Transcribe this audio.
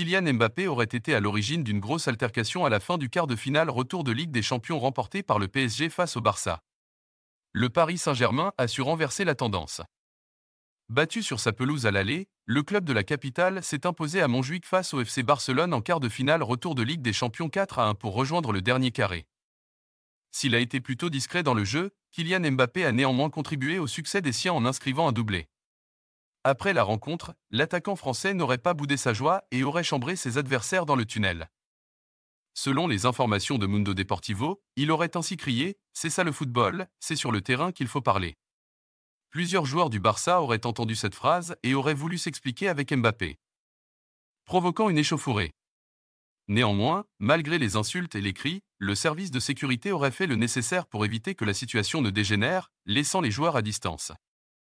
Kylian Mbappé aurait été à l'origine d'une grosse altercation à la fin du quart de finale retour de Ligue des Champions remporté par le PSG face au Barça. Le Paris Saint-Germain a su renverser la tendance. Battu sur sa pelouse à l'aller, le club de la capitale s'est imposé à Montjuic face au FC Barcelone en quart de finale retour de Ligue des Champions 4 à 1 pour rejoindre le dernier carré. S'il a été plutôt discret dans le jeu, Kylian Mbappé a néanmoins contribué au succès des siens en inscrivant un doublé. Après la rencontre, l'attaquant français n'aurait pas boudé sa joie et aurait chambré ses adversaires dans le tunnel. Selon les informations de Mundo Deportivo, il aurait ainsi crié « C'est ça le football, c'est sur le terrain qu'il faut parler ». Plusieurs joueurs du Barça auraient entendu cette phrase et auraient voulu s'expliquer avec Mbappé, provoquant une échauffourée. Néanmoins, malgré les insultes et les cris, le service de sécurité aurait fait le nécessaire pour éviter que la situation ne dégénère, laissant les joueurs à distance.